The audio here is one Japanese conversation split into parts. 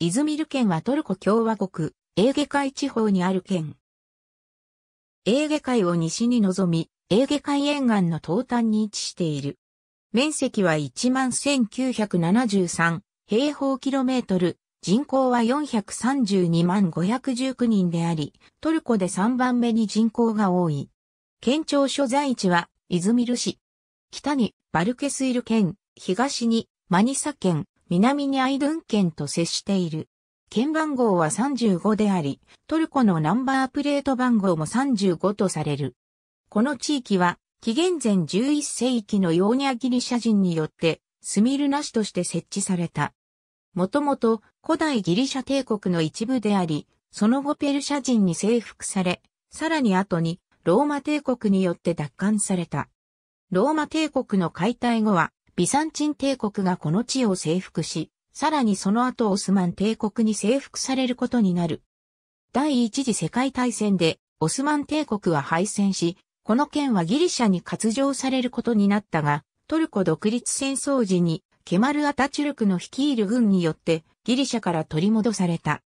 イズミル県はトルコ共和国、エーゲ海地方にある県。エーゲ海を西に望み、エーゲ海沿岸の東端に位置している。面積は11,973平方キロメートル、人口は432万519人であり、トルコで3番目に人口が多い。県庁所在地はイズミル市。北にバルケスイル県、東にマニサ県、南にアイドゥン県と接している。県番号は35であり、トルコのナンバープレート番号も35とされる。この地域は、紀元前11世紀のヨーニャギリシャ人によって、スミルナ市として設置された。もともと古代ギリシャ帝国の一部であり、その後ペルシャ人に征服され、さらに後にローマ帝国によって奪還された。ローマ帝国の解体後は、ビサンチン帝国がこの地を征服し、さらにその後オスマン帝国に征服されることになる。第一次世界大戦でオスマン帝国は敗戦し、この件はギリシャに割譲されることになったが、トルコ独立戦争時にケマル・アタチュルクの率いる軍によってギリシャから取り戻された。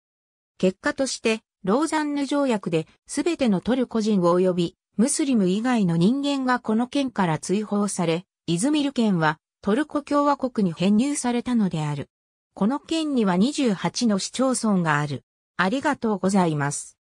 結果として、ローザンヌ条約で全てのトルコ人及びムスリム以外の人間がこの件から追放され、イズミル県はトルコ共和国に編入されたのである。この県には28の市町村がある。ありがとうございます。